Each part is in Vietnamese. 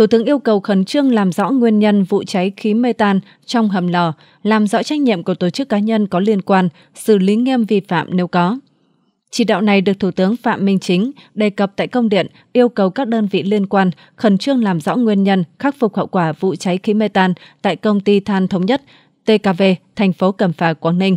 Thủ tướng yêu cầu khẩn trương làm rõ nguyên nhân vụ cháy khí mê tan trong hầm lò, làm rõ trách nhiệm của tổ chức cá nhân có liên quan, xử lý nghiêm vi phạm nếu có. Chỉ đạo này được Thủ tướng Phạm Minh Chính đề cập tại công điện yêu cầu các đơn vị liên quan khẩn trương làm rõ nguyên nhân, khắc phục hậu quả vụ cháy khí mê tan tại công ty than thống nhất TKV, thành phố Cẩm Phả, Quảng Ninh.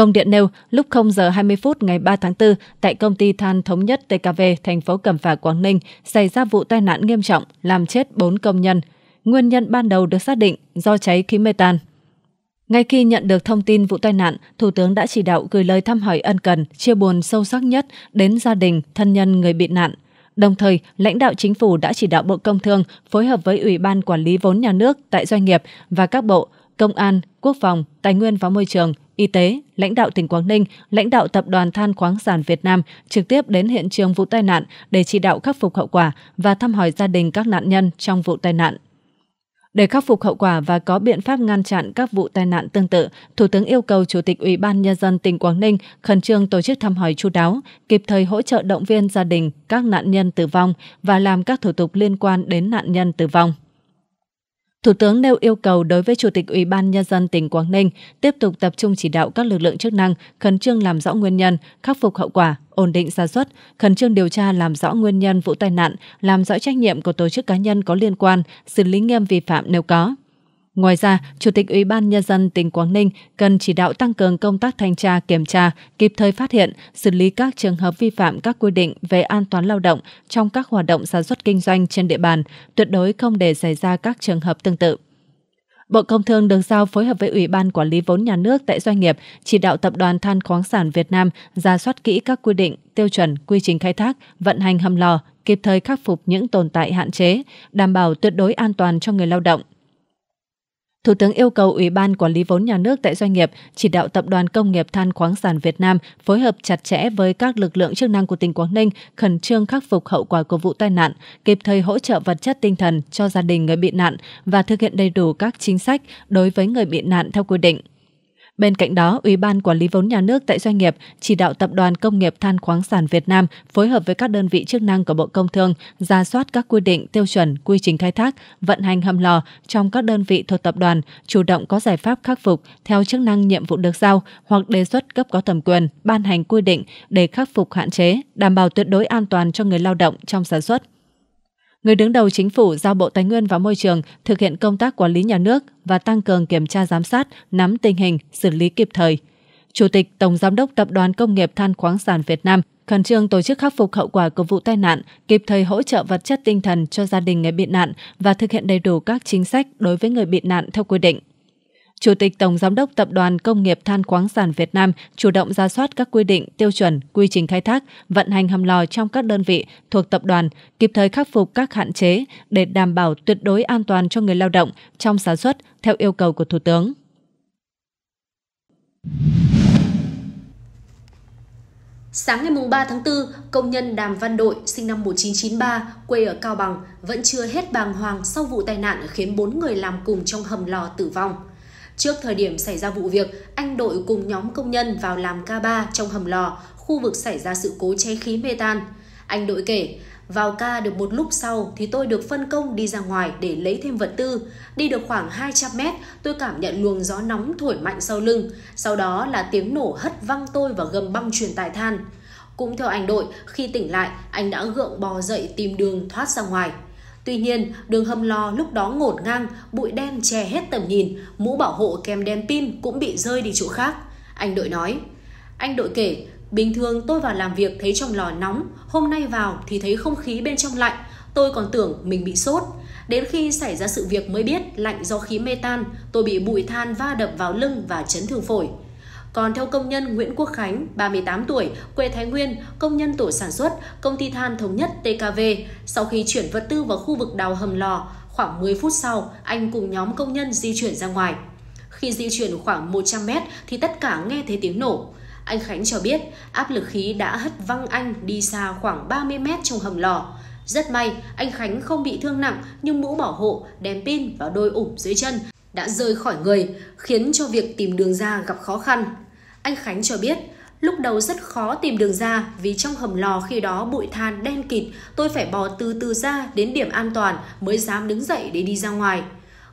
Công điện nêu, lúc 0 giờ 20 phút ngày 3 tháng 4, tại công ty than thống nhất TKV, thành phố Cẩm Phả, Quảng Ninh, xảy ra vụ tai nạn nghiêm trọng, làm chết 4 công nhân. Nguyên nhân ban đầu được xác định do cháy khí mê tan. Ngay khi nhận được thông tin vụ tai nạn, Thủ tướng đã chỉ đạo gửi lời thăm hỏi ân cần, chia buồn sâu sắc nhất đến gia đình, thân nhân người bị nạn. Đồng thời, lãnh đạo chính phủ đã chỉ đạo Bộ Công Thương phối hợp với Ủy ban Quản lý vốn nhà nước tại doanh nghiệp và các bộ Công an, Quốc phòng, Tài nguyên và Môi trường, y tế, lãnh đạo tỉnh Quảng Ninh, lãnh đạo Tập đoàn Than khoáng sản Việt Nam trực tiếp đến hiện trường vụ tai nạn để chỉ đạo khắc phục hậu quả và thăm hỏi gia đình các nạn nhân trong vụ tai nạn. Để khắc phục hậu quả và có biện pháp ngăn chặn các vụ tai nạn tương tự, Thủ tướng yêu cầu Chủ tịch Ủy ban Nhân dân tỉnh Quảng Ninh khẩn trương tổ chức thăm hỏi chú đáo, kịp thời hỗ trợ động viên gia đình các nạn nhân tử vong và làm các thủ tục liên quan đến nạn nhân tử vong. Thủ tướng nêu yêu cầu đối với Chủ tịch Ủy ban Nhân dân tỉnh Quảng Ninh tiếp tục tập trung chỉ đạo các lực lượng chức năng khẩn trương làm rõ nguyên nhân, khắc phục hậu quả, ổn định sản xuất, khẩn trương điều tra làm rõ nguyên nhân vụ tai nạn, làm rõ trách nhiệm của tổ chức cá nhân có liên quan, xử lý nghiêm vi phạm nếu có. Ngoài ra, Chủ tịch Ủy ban Nhân dân tỉnh Quảng Ninh cần chỉ đạo tăng cường công tác thanh tra kiểm tra, kịp thời phát hiện, xử lý các trường hợp vi phạm các quy định về an toàn lao động trong các hoạt động sản xuất kinh doanh trên địa bàn, tuyệt đối không để xảy ra các trường hợp tương tự. Bộ Công Thương được giao phối hợp với Ủy ban Quản lý vốn nhà nước tại doanh nghiệp, chỉ đạo Tập đoàn Than khoáng sản Việt Nam ra soát kỹ các quy định, tiêu chuẩn, quy trình khai thác, vận hành hầm lò, kịp thời khắc phục những tồn tại hạn chế, đảm bảo tuyệt đối an toàn cho người lao động, Thủ tướng yêu cầu Ủy ban Quản lý vốn nhà nước tại doanh nghiệp chỉ đạo Tập đoàn Công nghiệp Than khoáng sản Việt Nam phối hợp chặt chẽ với các lực lượng chức năng của tỉnh Quảng Ninh khẩn trương khắc phục hậu quả của vụ tai nạn, kịp thời hỗ trợ vật chất tinh thần cho gia đình người bị nạn và thực hiện đầy đủ các chính sách đối với người bị nạn theo quy định. Bên cạnh đó, Ủy ban Quản lý vốn nhà nước tại doanh nghiệp chỉ đạo Tập đoàn Công nghiệp Than khoáng sản Việt Nam phối hợp với các đơn vị chức năng của Bộ Công Thương ra soát các quy định, tiêu chuẩn, quy trình khai thác, vận hành hầm lò trong các đơn vị thuộc tập đoàn, chủ động có giải pháp khắc phục theo chức năng nhiệm vụ được giao hoặc đề xuất cấp có thẩm quyền ban hành quy định để khắc phục hạn chế, đảm bảo tuyệt đối an toàn cho người lao động trong sản xuất người đứng đầu chính phủ giao Bộ Tài nguyên và Môi trường thực hiện công tác quản lý nhà nước và tăng cường kiểm tra giám sát, nắm tình hình, xử lý kịp thời. Chủ tịch Tổng Giám đốc Tập đoàn Công nghiệp Than khoáng sản Việt Nam khẩn trương tổ chức khắc phục hậu quả của vụ tai nạn, kịp thời hỗ trợ vật chất tinh thần cho gia đình người bị nạn và thực hiện đầy đủ các chính sách đối với người bị nạn theo quy định. Chủ tịch Tổng Giám đốc Tập đoàn Công nghiệp Than khoáng sản Việt Nam chủ động ra soát các quy định, tiêu chuẩn, quy trình khai thác, vận hành hầm lò trong các đơn vị thuộc tập đoàn, kịp thời khắc phục các hạn chế để đảm bảo tuyệt đối an toàn cho người lao động trong sản xuất theo yêu cầu của Thủ tướng. Sáng ngày 3 tháng 4, công nhân Đàm Văn Đội, sinh năm 1993, quê ở Cao Bằng, vẫn chưa hết bàng hoàng sau vụ tai nạn khiến 4 người làm cùng trong hầm lò tử vong. Trước thời điểm xảy ra vụ việc, anh đội cùng nhóm công nhân vào làm K3 trong hầm lò, khu vực xảy ra sự cố cháy khí mê tan. Anh đội kể, vào ca được một lúc sau thì tôi được phân công đi ra ngoài để lấy thêm vật tư. Đi được khoảng 200 mét, tôi cảm nhận luồng gió nóng thổi mạnh sau lưng. Sau đó là tiếng nổ hất văng tôi vào gầm băng truyền tài than. Cũng theo anh đội, khi tỉnh lại, anh đã gượng bò dậy tìm đường thoát ra ngoài. Tuy nhiên, đường hầm lò lúc đó ngổn ngang, bụi đen che hết tầm nhìn, mũ bảo hộ kèm đèn pin cũng bị rơi đi chỗ khác. Anh đội nói. Anh đội kể, bình thường tôi vào làm việc thấy trong lò nóng, hôm nay vào thì thấy không khí bên trong lạnh, tôi còn tưởng mình bị sốt. Đến khi xảy ra sự việc mới biết lạnh do khí mê tan, tôi bị bụi than va đập vào lưng và chấn thương phổi. Còn theo công nhân Nguyễn Quốc Khánh, 38 tuổi, quê Thái Nguyên, công nhân tổ sản xuất, công ty than thống nhất TKV, sau khi chuyển vật tư vào khu vực đào hầm lò, khoảng 10 phút sau, anh cùng nhóm công nhân di chuyển ra ngoài. Khi di chuyển khoảng 100 mét thì tất cả nghe thấy tiếng nổ. Anh Khánh cho biết áp lực khí đã hất văng anh đi xa khoảng 30 mét trong hầm lò. Rất may, anh Khánh không bị thương nặng nhưng mũ bảo hộ, đèn pin và đôi ủng dưới chân đã rơi khỏi người, khiến cho việc tìm đường ra gặp khó khăn. Anh Khánh cho biết, lúc đầu rất khó tìm đường ra vì trong hầm lò khi đó bụi than đen kịt, tôi phải bò từ từ ra đến điểm an toàn mới dám đứng dậy để đi ra ngoài.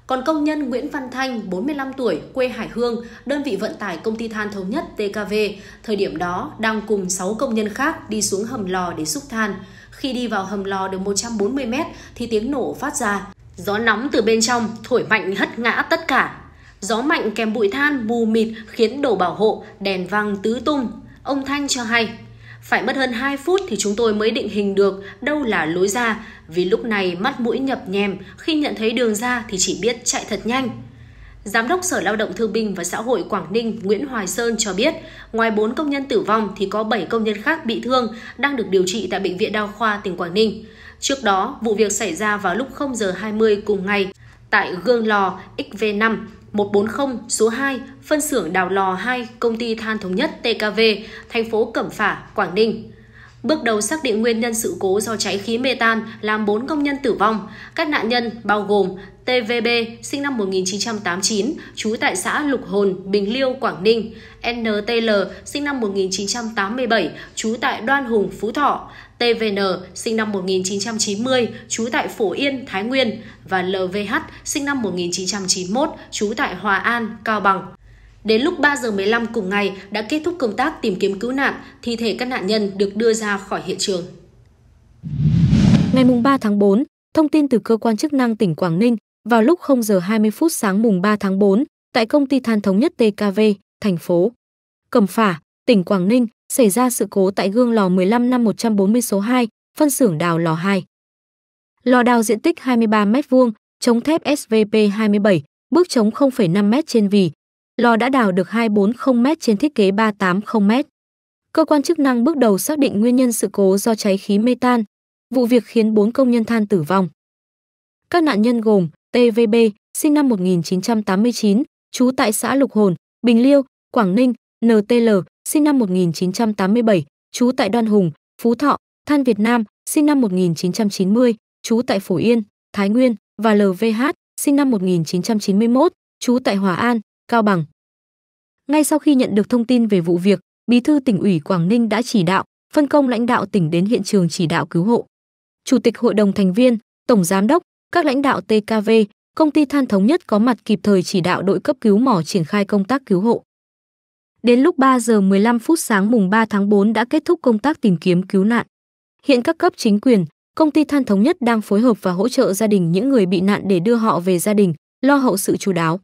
Còn công nhân Nguyễn Văn Thanh, 45 tuổi, quê Hải Hương, đơn vị vận tải công ty than thống nhất TKV, thời điểm đó đang cùng 6 công nhân khác đi xuống hầm lò để xúc than. Khi đi vào hầm lò được 140 mét thì tiếng nổ phát ra. Gió nóng từ bên trong thổi mạnh hất ngã tất cả. Gió mạnh kèm bụi than mù mịt khiến đồ bảo hộ, đèn văng tứ tung. Ông Thanh cho hay, phải mất hơn 2 phút thì chúng tôi mới định hình được đâu là lối ra, vì lúc này mắt mũi nhập nhèm, khi nhận thấy đường ra thì chỉ biết chạy thật nhanh. Giám đốc Sở Lao động Thương binh và Xã hội Quảng Ninh Nguyễn Hoài Sơn cho biết, ngoài 4 công nhân tử vong thì có 7 công nhân khác bị thương đang được điều trị tại Bệnh viện Đa khoa tỉnh Quảng Ninh. Trước đó, vụ việc xảy ra vào lúc 0 giờ 20 cùng ngày tại gương lò XV5 140 số 2, phân xưởng đào lò 2, công ty than thống nhất TKV, thành phố Cẩm Phả, Quảng Ninh. Bước đầu xác định nguyên nhân sự cố do cháy khí mê tan làm 4 công nhân tử vong. Các nạn nhân bao gồm TVB sinh năm 1989, trú tại xã Lục Hồn, Bình Liêu, Quảng Ninh, NTL sinh năm 1987, trú tại Đoan Hùng, Phú Thọ, TVN sinh năm 1990, trú tại Phổ Yên, Thái Nguyên và LVH sinh năm 1991, trú tại Hòa An, Cao Bằng. Đến lúc 3 giờ 15 cùng ngày đã kết thúc công tác tìm kiếm cứu nạn, thi thể các nạn nhân được đưa ra khỏi hiện trường. Ngày mùng 3 tháng 4, thông tin từ cơ quan chức năng tỉnh Quảng Ninh, vào lúc 0 giờ 20 phút sáng mùng 3 tháng 4, tại công ty than thống nhất TKV, thành phố Cẩm Phả, tỉnh Quảng Ninh, xảy ra sự cố tại gương lò 15 năm 140 số 2, phân xưởng đào lò 2. Lò đào diện tích 23 m2, chống thép SVP 27, bước chống 0,5 m trên vì, lò đã đào được 240m trên thiết kế 380m. Cơ quan chức năng bước đầu xác định nguyên nhân sự cố do cháy khí mê tan. Vụ việc khiến 4 công nhân than tử vong. Các nạn nhân gồm TVB, sinh năm 1989, trú tại xã Lục Hồn, Bình Liêu, Quảng Ninh, NTL, sinh năm 1987, trú tại Đoan Hùng, Phú Thọ, Than Việt Nam, sinh năm 1990, trú tại Phổ Yên, Thái Nguyên và LVH, sinh năm 1991, trú tại Hòa An, Cao Bằng. Ngay sau khi nhận được thông tin về vụ việc, Bí thư tỉnh ủy Quảng Ninh đã chỉ đạo, phân công lãnh đạo tỉnh đến hiện trường chỉ đạo cứu hộ. Chủ tịch hội đồng thành viên, tổng giám đốc, các lãnh đạo TKV, công ty than thống nhất có mặt kịp thời chỉ đạo đội cấp cứu mỏ triển khai công tác cứu hộ. Đến lúc 3 giờ 15 phút sáng mùng 3 tháng 4 đã kết thúc công tác tìm kiếm cứu nạn. Hiện các cấp chính quyền, công ty than thống nhất đang phối hợp và hỗ trợ gia đình những người bị nạn để đưa họ về gia đình, lo hậu sự chú đáo.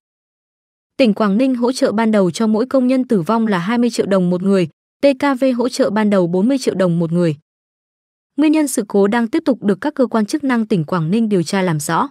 Tỉnh Quảng Ninh hỗ trợ ban đầu cho mỗi công nhân tử vong là 20 triệu đồng một người, TKV hỗ trợ ban đầu 40 triệu đồng một người. Nguyên nhân sự cố đang tiếp tục được các cơ quan chức năng tỉnh Quảng Ninh điều tra làm rõ.